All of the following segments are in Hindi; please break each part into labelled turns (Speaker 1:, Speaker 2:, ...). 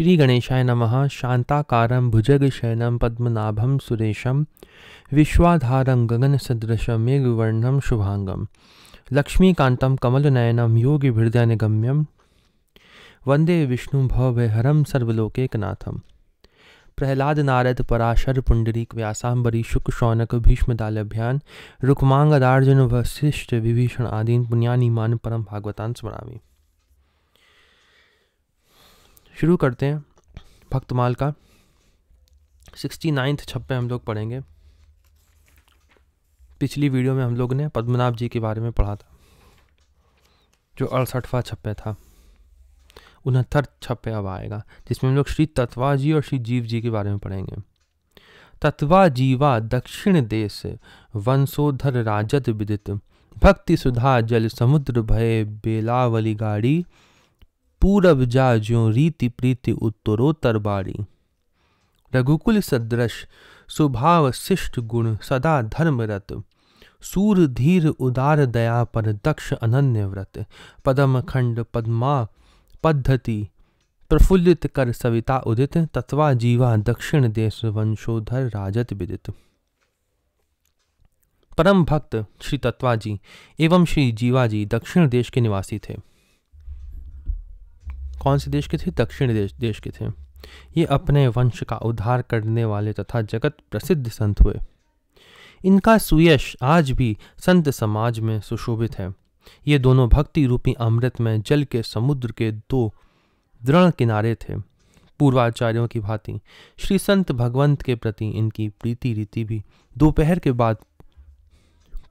Speaker 1: श्री गणेशाय नमः शान्ताकारं भुजगशयनं पद्मनाभं सुरेशं विश्वाधारं गगनसदृशं शुभांगं शुभाङ्गं लक्ष्मीकान्तं कमलनयनं योगिभिर्दयनिगम्यं वन्दे विष्णुं भवभयहरं सर्वलोकेकनाथं प्रहलाद नारद पराशर पुंडरीक व्यासाम्बरी शुक शौनक भीष्मदालभ्यान रुक्मांगदार्जुन वशिष्ठ विभीषण आदीन पुण्यानीमान परम भागवतान स्मरामी शुरू करते हैं भक्तमाल का सिक्सटी नाइन्थ छप्पे हम लोग पढ़ेंगे पिछली वीडियो में हम लोग ने पद्मनाभ जी के बारे में पढ़ा था जो अड़सठवा छप्पे था उनहत्तर छप्पे अब आएगा जिसमें हम लोग श्री तत्वा जी और श्री जीव जी के बारे में पढ़ेंगे तत्वा जीवा दक्षिण देश वंशोधर राजत विदित भक्ति सुधा जल समुद्र भय बेलावली गाड़ी पूरब जा ज्यो रीति प्रीति उत्तरोत्तर बारी रघुकुल सदृश स्वभाव शिष्ट गुण सदा धर्मरत सूर धीर उदार दया पर दक्ष अनन्य व्रत पदम खंड पद्मा पद्धति प्रफुल्लित कर सविता उदित तत्वा जीवा दक्षिण देश वंशोधर राजत विदित परम भक्त श्री तत्वाजी एवं श्री जीवाजी दक्षिण देश के निवासी थे कौन से देश के थे दक्षिण देश देश के थे ये अपने वंश का उद्धार करने वाले तथा जगत प्रसिद्ध संत हुए इनका सुयश आज भी संत समाज में सुशोभित है ये दोनों भक्ति रूपी अमृत में जल के समुद्र के दो दृढ़ किनारे थे पूर्वाचार्यों की भांति श्री संत भगवंत के प्रति इनकी प्रीति रीति भी दोपहर के बाद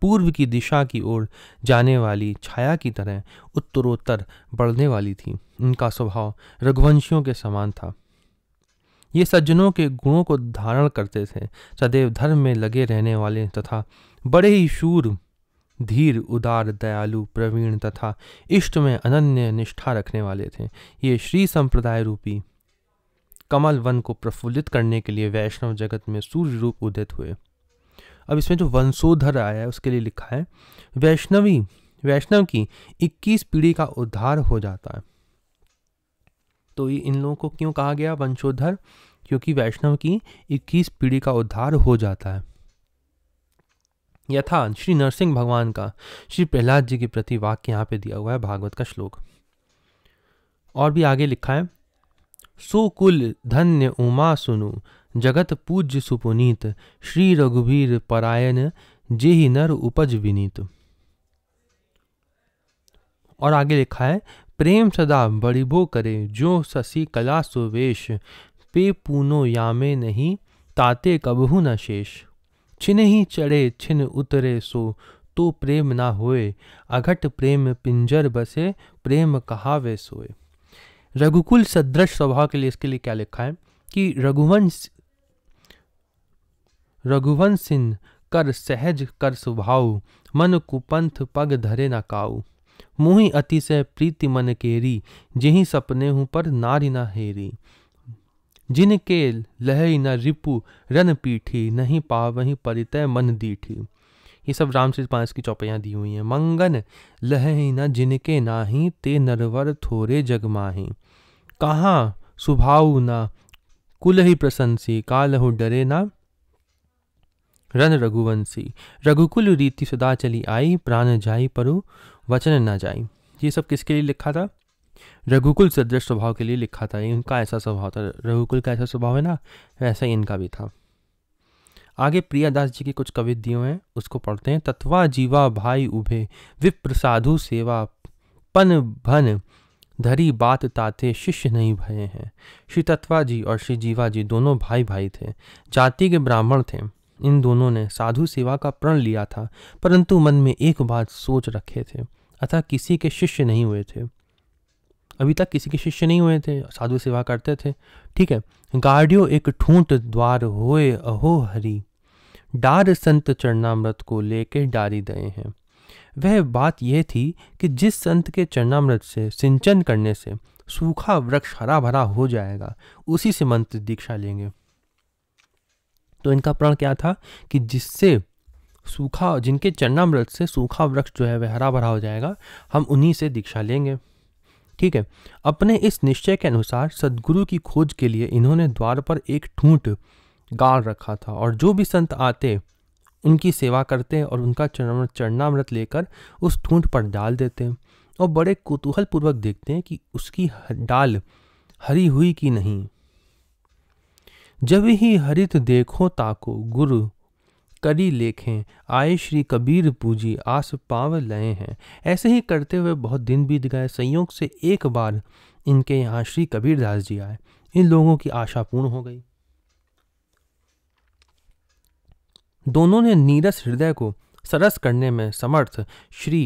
Speaker 1: पूर्व की दिशा की ओर जाने वाली छाया की तरह उत्तरोत्तर बढ़ने वाली थी उनका स्वभाव रघुवंशियों के समान था ये सज्जनों के गुणों को धारण करते थे सदैव धर्म में लगे रहने वाले तथा बड़े ही शूर धीर उदार दयालु प्रवीण तथा इष्ट में अनन्य निष्ठा रखने वाले थे ये श्री संप्रदाय रूपी कमल वन को प्रफुल्लित करने के लिए वैष्णव जगत में सूर्य रूप उदित हुए अब इसमें जो वंशोधर आया है उसके लिए लिखा है वैष्णवी वैष्णव की 21 पीढ़ी का उद्धार हो जाता है तो इन लोगों को क्यों कहा गया वंशोधर क्योंकि वैष्णव की 21 पीढ़ी का उद्धार हो जाता है यथा श्री नरसिंह भगवान का श्री प्रहलाद जी के प्रति वाक्य यहाँ पे दिया हुआ है भागवत का श्लोक और भी आगे लिखा है सुकुल धन्य उमा सुनु जगत पूज्य सुपुनीत श्री रघुवीर परायण जे ही नर उपज विनीत और आगे लिखा है प्रेम सदा भो करे जो शशि कला सुवेश पे पूनो यामे नहीं ताते कबहू न शेष छिन ही चढ़े छिन उतरे सो तो प्रेम ना होए अघट प्रेम पिंजर बसे प्रेम कहावे सोए रघुकुल सदृश स्वभाव के लिए इसके लिए क्या लिखा है कि रघुवंश रघुवंश सिंह कर सहज कर स्वभाव मन कुपंथ पग धरे न काऊ मुहि अतिशय प्रीति मन केरी जिही सपने हूँ पर नारी न हेरी जिनके लहई न रिपु रन पीठी नहीं पावही परितय मन दीठी ये सब रामचरित पांच की चौपाइयाँ दी हुई हैं मंगन लहई न जिनके नाही ते नरवर थोरे जग माही कहाँ सुभाऊ न कुल ही प्रसंसी काल हो डरे ना रन रघुवंशी रघुकुल रीति सदा चली आई प्राण जाई परु वचन न जाई ये सब किसके लिए लिखा था रघुकुल सदृश स्वभाव के लिए लिखा था इनका ऐसा स्वभाव था रघुकुल का ऐसा स्वभाव है ना वैसा ही इनका भी था आगे प्रियादास जी की कुछ कविधियों हैं उसको पढ़ते हैं तत्वा जीवा भाई उभे विप्र साधु सेवा पन भन धरी बात ताते शिष्य नहीं भये हैं श्री तत्वा जी और श्री जीवा जी दोनों भाई भाई थे जाति के ब्राह्मण थे इन दोनों ने साधु सेवा का प्रण लिया था परंतु मन में एक बात सोच रखे थे अतः किसी के शिष्य नहीं हुए थे अभी तक किसी के शिष्य नहीं हुए थे साधु सेवा करते थे ठीक है गाड़ियों एक ठूंठ द्वार होए अहो हरी डार संत चरणामृत को लेके डारी गए हैं वह बात यह थी कि जिस संत के चरणामृत से सिंचन करने से सूखा वृक्ष हरा भरा हो जाएगा उसी से मंत्र दीक्षा लेंगे तो इनका प्रण क्या था कि जिससे सूखा जिनके चरणामृत से सूखा वृक्ष जो है वह हरा भरा हो जाएगा हम उन्हीं से दीक्षा लेंगे ठीक है अपने इस निश्चय के अनुसार सदगुरु की खोज के लिए इन्होंने द्वार पर एक ठूंठ गाड़ रखा था और जो भी संत आते उनकी सेवा करते और उनका चरणामृत चरणामृत लेकर उस ठूंठ पर डाल देते और बड़े कुतूहल पूर्वक देखते हैं कि उसकी डाल हरी हुई कि नहीं जब ही हरित देखो ताको गुरु करी लेखें आए श्री कबीर पूजी आस पाव लय हैं ऐसे ही करते हुए बहुत दिन बीत गए संयोग से एक बार इनके यहाँ श्री कबीरदास जी आए इन लोगों की आशा पूर्ण हो गई दोनों ने नीरस हृदय को सरस करने में समर्थ श्री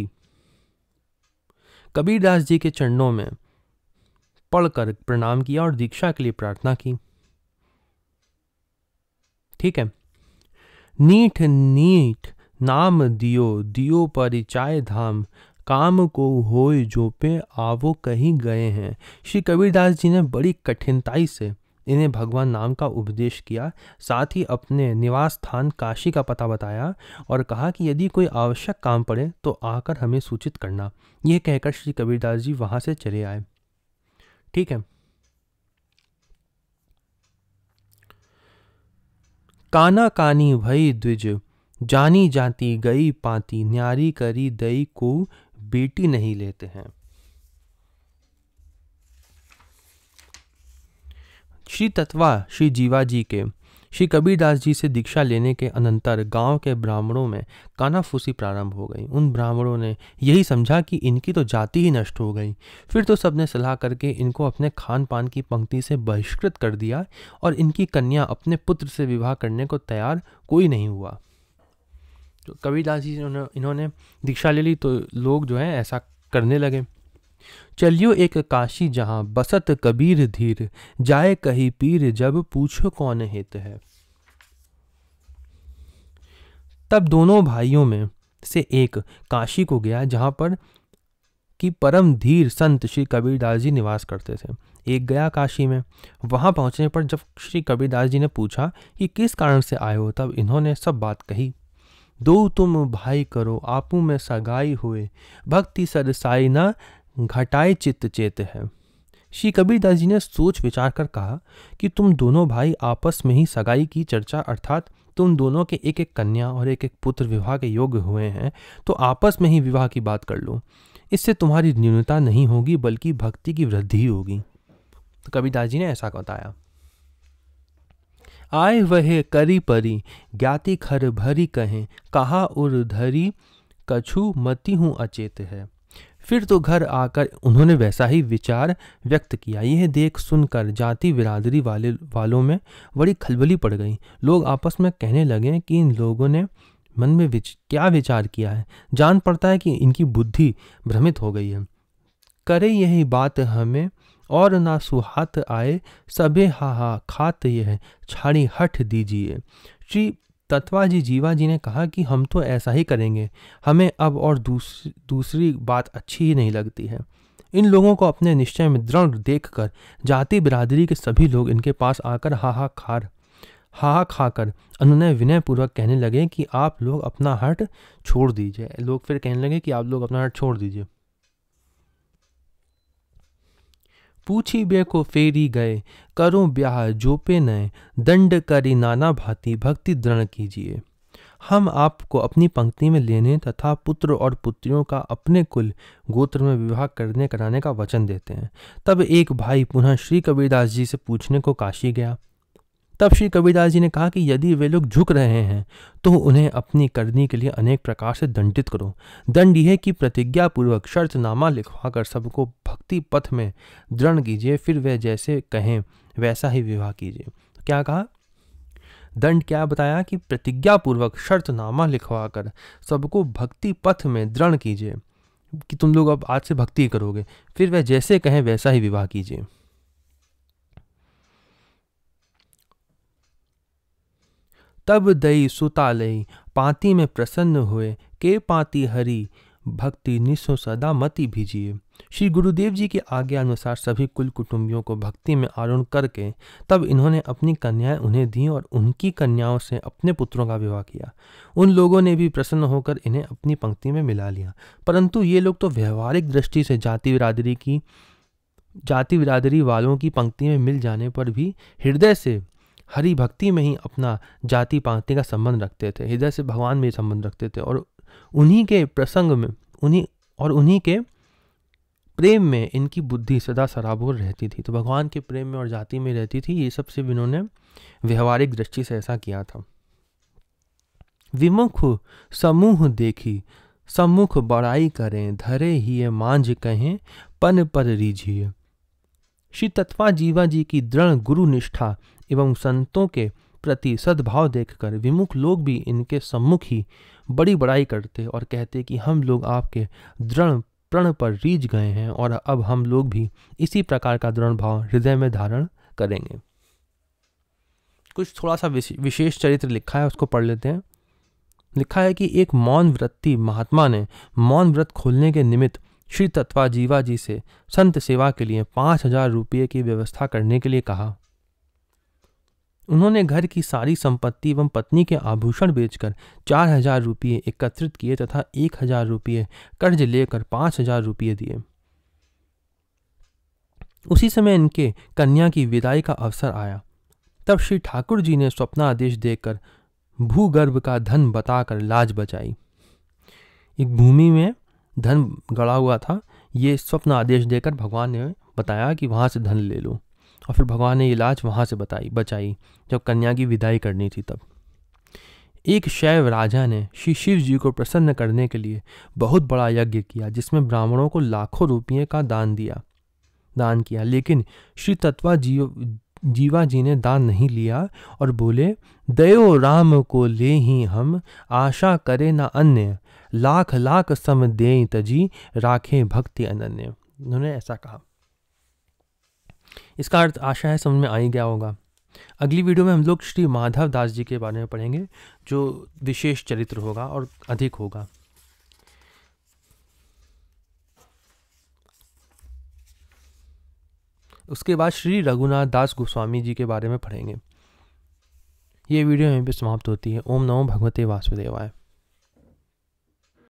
Speaker 1: कबीरदास जी के चरणों में पढ़कर प्रणाम किया और दीक्षा के लिए प्रार्थना की ठीक है नीठ नीठ नाम दियो दियो परिचाय धाम काम को होय जो पे आवो कहीं गए हैं श्री कबीरदास जी ने बड़ी कठिनताई से इन्हें भगवान नाम का उपदेश किया साथ ही अपने निवास स्थान काशी का पता बताया और कहा कि यदि कोई आवश्यक काम पड़े तो आकर हमें सूचित करना यह कहकर श्री कबीरदास जी वहाँ से चले आए ठीक है काना कानी भई द्विज जानी जाती गई पाती न्यारी करी दई को बेटी नहीं लेते हैं श्री तत्वा श्री जीवा जी के श्री कबीरदास जी से दीक्षा लेने के अनंतर गांव के ब्राह्मणों में कानाफूसी प्रारंभ हो गई उन ब्राह्मणों ने यही समझा कि इनकी तो जाति ही नष्ट हो गई फिर तो सबने सलाह करके इनको अपने खान पान की पंक्ति से बहिष्कृत कर दिया और इनकी कन्या अपने पुत्र से विवाह करने को तैयार कोई नहीं हुआ तो कबीरदास जी इन्होंने दीक्षा ले ली तो लोग जो हैं ऐसा करने लगे चलियो एक काशी जहाँ बसत कबीर धीर जाए कही पीर जब पूछो कौन हित है तब दोनों भाइयों में से एक काशी को गया जहाँ पर कि परम धीर संत श्री कबीरदास जी निवास करते थे एक गया काशी में वहाँ पहुँचने पर जब श्री कबीरदास जी ने पूछा कि किस कारण से आए हो तब इन्होंने सब बात कही दो तुम भाई करो आपू में सगाई हुए भक्ति सरसाई ना घटाए चित्त चेत है श्री कबीरदास जी ने सोच विचार कर कहा कि तुम दोनों भाई आपस में ही सगाई की चर्चा अर्थात तुम दोनों के एक एक कन्या और एक एक पुत्र विवाह के योग्य हुए हैं तो आपस में ही विवाह की बात कर लो इससे तुम्हारी न्यूनता नहीं होगी बल्कि भक्ति की वृद्धि होगी तो कबीरदास जी ने ऐसा बताया आए वह करी परी ज्ञाति खर भरी कहें कहा उर धरी कछु मति हूँ अचेत है फिर तो घर आकर उन्होंने वैसा ही विचार व्यक्त किया यह देख सुनकर जाति बिरादरी वाले वालों में बड़ी खलबली पड़ गई लोग आपस में कहने लगे कि इन लोगों ने मन में विच, क्या विचार किया है जान पड़ता है कि इनकी बुद्धि भ्रमित हो गई है करे यही बात हमें और ना सुहात आए सबे हा हा खात यह छाड़ी हट दीजिए श्री तत्वाजी जी ने कहा कि हम तो ऐसा ही करेंगे हमें अब और दूस, दूसरी बात अच्छी ही नहीं लगती है इन लोगों को अपने निश्चय में दृढ़ कर जाति बिरादरी के सभी लोग इनके पास आकर हाहाकार हाहा खाकर अनुनय विनयपूर्वक कहने लगे कि आप लोग अपना हट छोड़ दीजिए लोग फिर कहने लगे कि आप लोग अपना हट छोड़ दीजिए पूछी बेको फेरी गए करो ब्याह जोपे नए दंड करी नाना भांति भक्ति दृढ़ कीजिए हम आपको अपनी पंक्ति में लेने तथा पुत्र और पुत्रियों का अपने कुल गोत्र में विवाह करने कराने का वचन देते हैं तब एक भाई पुनः श्री कबीरदास जी से पूछने को काशी गया तब श्री कबीरदास जी ने कहा कि यदि वे लोग झुक रहे हैं तो उन्हें अपनी करनी के लिए अनेक प्रकार से दंडित करो दंड यह कि प्रतिज्ञापूर्वक शर्तनामा लिखवा कर सबको भक्ति पथ में दृढ़ कीजिए फिर वह जैसे कहें वैसा ही विवाह कीजिए क्या कहा दंड क्या बताया कि प्रतिज्ञापूर्वक शर्तनामा लिखवा कर सबको भक्ति पथ में दृढ़ कीजिए कि तुम लोग अब आज से भक्ति करोगे फिर वह जैसे कहें वैसा ही विवाह कीजिए तब दई सुतालई पाती में प्रसन्न हुए के पाती हरि भक्ति निस्व सदा मति भिजिए श्री गुरुदेव जी की आज्ञा अनुसार सभी कुल कुटुंबियों को भक्ति में आरूण करके तब इन्होंने अपनी कन्याएं उन्हें दी और उनकी कन्याओं से अपने पुत्रों का विवाह किया उन लोगों ने भी प्रसन्न होकर इन्हें अपनी पंक्ति में मिला लिया परंतु ये लोग तो व्यवहारिक दृष्टि से जाति बिरादरी की जाति बिरादरी वालों की पंक्ति में मिल जाने पर भी हृदय से हरि भक्ति में ही अपना जाति पाति का संबंध रखते थे हृदय से भगवान में संबंध रखते थे और उन्हीं के प्रसंग में उन्हीं और उन्हीं के प्रेम में इनकी बुद्धि सदा सराबोर रहती थी तो भगवान के प्रेम में और जाति में रहती थी ये सब सिर्फ इन्होंने व्यवहारिक दृष्टि से ऐसा किया था विमुख समूह देखी सम्मुख बड़ाई करें धरे ही मांझ कहें पन पर रिझिए श्री तत्वा जीवा जी की दृढ़ गुरु निष्ठा एवं संतों के प्रति सद्भाव देखकर विमुख लोग भी इनके सम्मुख ही बड़ी बड़ाई करते और कहते कि हम लोग आपके दृढ़ प्रण पर रीझ गए हैं और अब हम लोग भी इसी प्रकार का दृढ़ भाव हृदय में धारण करेंगे कुछ थोड़ा सा विशेष चरित्र लिखा है उसको पढ़ लेते हैं लिखा है कि एक मौन व्रती महात्मा ने मौन व्रत खोलने के निमित्त श्री तत्वाजीवा जी से संत सेवा के लिए पाँच हजार रुपये की व्यवस्था करने के लिए कहा उन्होंने घर की सारी संपत्ति एवं पत्नी के आभूषण बेचकर चार हजार रुपये एकत्रित किए तथा एक हजार रुपये कर्ज लेकर पांच हजार रुपये दिए उसी समय इनके कन्या की विदाई का अवसर आया तब श्री ठाकुर जी ने स्वप्न आदेश देकर भूगर्भ का धन बताकर लाज बचाई एक भूमि में धन गड़ा हुआ था ये स्वप्न आदेश देकर भगवान ने बताया कि वहाँ से धन ले लो और फिर भगवान ने इलाज वहाँ से बताई बचाई जब कन्या की विदाई करनी थी तब एक शैव राजा ने श्री शिव जी को प्रसन्न करने के लिए बहुत बड़ा यज्ञ किया जिसमें ब्राह्मणों को लाखों रुपये का दान दिया दान किया लेकिन श्री तत्वा जीव जीवा जी ने दान नहीं लिया और बोले दयो राम को ले ही हम आशा करे ना अन्य लाख लाख सम दे तजी राखे भक्ति अनन्य उन्होंने ऐसा कहा इसका अर्थ आशा है समझ में आ ही गया होगा अगली वीडियो में हम लोग श्री माधव दास जी के बारे में पढ़ेंगे जो विशेष चरित्र होगा और अधिक होगा उसके बाद श्री रघुनाथ दास गोस्वामी जी के बारे में पढ़ेंगे ये वीडियो यहीं पर समाप्त होती है ओम नमो भगवते वासुदेवाय